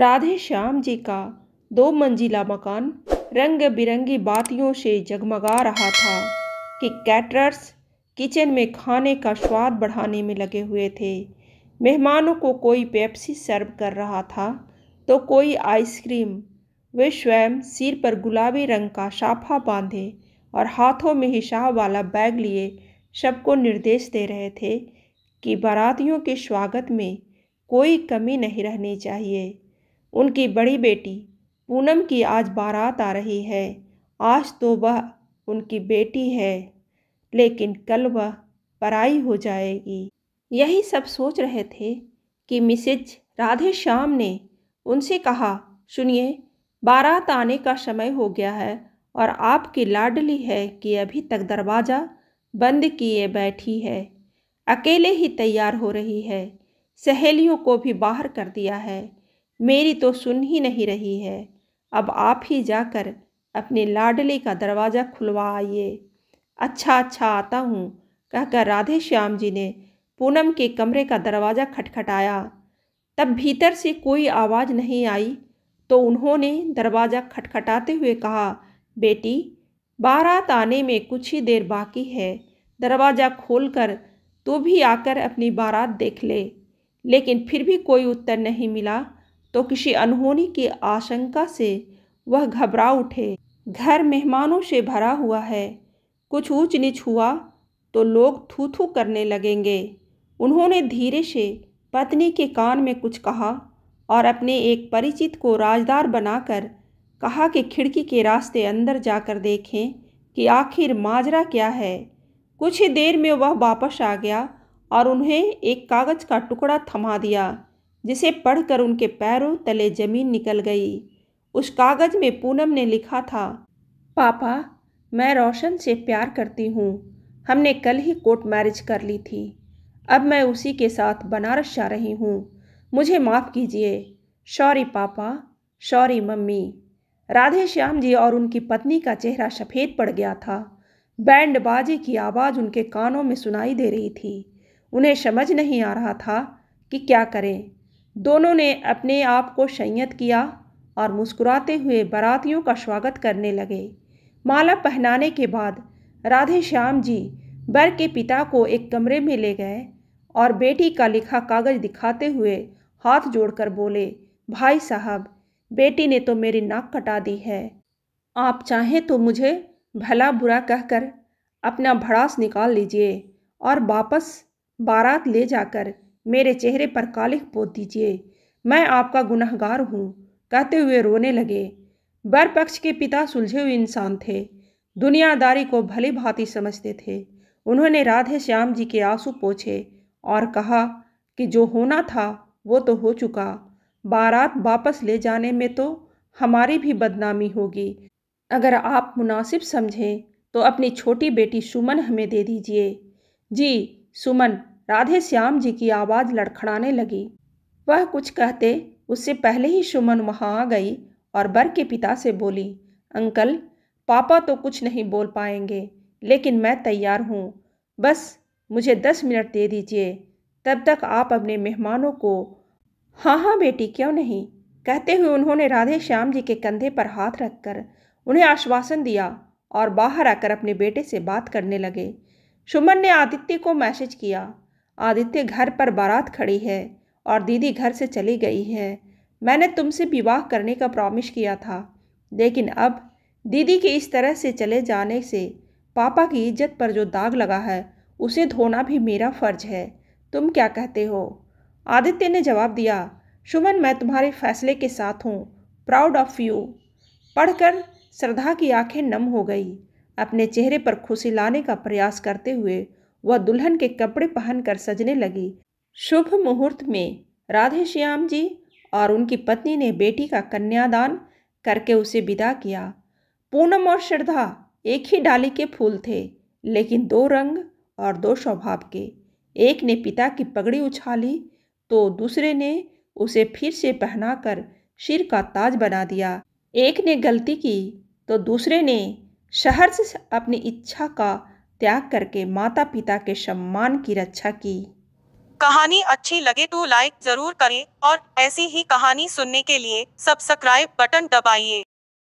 राधे श्याम जी का दो मंजिला मकान रंग बिरंगी बातियों से जगमगा रहा था कि कैटरर्स किचन में खाने का स्वाद बढ़ाने में लगे हुए थे मेहमानों को कोई पेप्सी सर्व कर रहा था तो कोई आइसक्रीम वे स्वयं सिर पर गुलाबी रंग का साफा बांधे और हाथों में हिसाब वाला बैग लिए सबको निर्देश दे रहे थे कि बारातियों के स्वागत में कोई कमी नहीं रहनी चाहिए उनकी बड़ी बेटी पूनम की आज बारात आ रही है आज तो वह उनकी बेटी है लेकिन कल वह पराई हो जाएगी यही सब सोच रहे थे कि मिसिज राधे श्याम ने उनसे कहा सुनिए बारात आने का समय हो गया है और आपकी लाडली है कि अभी तक दरवाज़ा बंद किए बैठी है अकेले ही तैयार हो रही है सहेलियों को भी बाहर कर दिया है मेरी तो सुन ही नहीं रही है अब आप ही जाकर अपने लाडले का दरवाज़ा खुलवा आइए अच्छा अच्छा आता हूँ कहकर राधे श्याम जी ने पूनम के कमरे का दरवाज़ा खटखटाया तब भीतर से कोई आवाज़ नहीं आई तो उन्होंने दरवाज़ा खटखटाते हुए कहा बेटी बारात आने में कुछ ही देर बाकी है दरवाज़ा खोलकर तू तो भी आकर अपनी बारात देख ले लेकिन फिर भी कोई उत्तर नहीं मिला तो किसी अनहोनी की आशंका से वह घबरा उठे घर मेहमानों से भरा हुआ है कुछ ऊंच नीच हुआ तो लोग थू थू करने लगेंगे उन्होंने धीरे से पत्नी के कान में कुछ कहा और अपने एक परिचित को राजदार बनाकर कहा कि खिड़की के रास्ते अंदर जाकर देखें कि आखिर माजरा क्या है कुछ ही देर में वह वापस आ गया और उन्हें एक कागज़ का टुकड़ा थमा दिया जिसे पढ़कर उनके पैरों तले जमीन निकल गई उस कागज़ में पूनम ने लिखा था पापा मैं रोशन से प्यार करती हूँ हमने कल ही कोर्ट मैरिज कर ली थी अब मैं उसी के साथ बनारस जा रही हूँ मुझे माफ़ कीजिए सॉरी पापा सॉरी मम्मी राधे श्याम जी और उनकी पत्नी का चेहरा सफ़ेद पड़ गया था बैंड बाजे की आवाज़ उनके कानों में सुनाई दे रही थी उन्हें समझ नहीं आ रहा था कि क्या करें दोनों ने अपने आप को संयत किया और मुस्कुराते हुए बारातियों का स्वागत करने लगे माला पहनाने के बाद राधे श्याम जी बर के पिता को एक कमरे में ले गए और बेटी का लिखा कागज़ दिखाते हुए हाथ जोड़कर बोले भाई साहब बेटी ने तो मेरी नाक कटा दी है आप चाहें तो मुझे भला बुरा कहकर अपना भड़ास निकाल लीजिए और वापस बारात ले जाकर मेरे चेहरे पर कालिख पोत दीजिए मैं आपका गुनहगार हूँ कहते हुए रोने लगे बर पक्ष के पिता सुलझे हुए इंसान थे दुनियादारी को भली भांति समझते थे उन्होंने राधे श्याम जी के आंसू पोछे और कहा कि जो होना था वो तो हो चुका बारात वापस ले जाने में तो हमारी भी बदनामी होगी अगर आप मुनासिब समझें तो अपनी छोटी बेटी सुमन हमें दे दीजिए जी सुमन राधे श्याम जी की आवाज़ लड़खड़ाने लगी वह कुछ कहते उससे पहले ही सुमन वहाँ आ गई और बर के पिता से बोली अंकल पापा तो कुछ नहीं बोल पाएंगे लेकिन मैं तैयार हूँ बस मुझे दस मिनट दे दीजिए तब तक आप अपने मेहमानों को हाँ हाँ बेटी क्यों नहीं कहते हुए उन्होंने राधे श्याम जी के कंधे पर हाथ रखकर उन्हें आश्वासन दिया और बाहर आकर अपने बेटे से बात करने लगे सुमन ने आदित्य को मैसेज किया आदित्य घर पर बारात खड़ी है और दीदी घर से चली गई है मैंने तुमसे विवाह करने का प्रॉमिस किया था लेकिन अब दीदी के इस तरह से चले जाने से पापा की इज्जत पर जो दाग लगा है उसे धोना भी मेरा फर्ज है तुम क्या कहते हो आदित्य ने जवाब दिया सुमन मैं तुम्हारे फैसले के साथ हूँ प्राउड ऑफ यू पढ़कर श्रद्धा की आंखें नम हो गई अपने चेहरे पर खुशी लाने का प्रयास करते हुए वह दुल्हन के कपड़े पहनकर सजने लगी शुभ मुहूर्त में राधे श्याम जी और उनकी पत्नी ने बेटी का कन्यादान करके उसे विदा किया पूनम और श्रद्धा एक ही डाली के फूल थे लेकिन दो रंग और दो स्वभाव के एक ने पिता की पगड़ी उछाली तो दूसरे ने उसे फिर से पहनाकर सिर का ताज बना दिया एक ने गलती की तो दूसरे ने शहर से अपनी इच्छा का त्याग करके माता पिता के सम्मान की रक्षा की कहानी अच्छी लगे तो लाइक जरूर करें और ऐसी ही कहानी सुनने के लिए सब्सक्राइब बटन दबाइए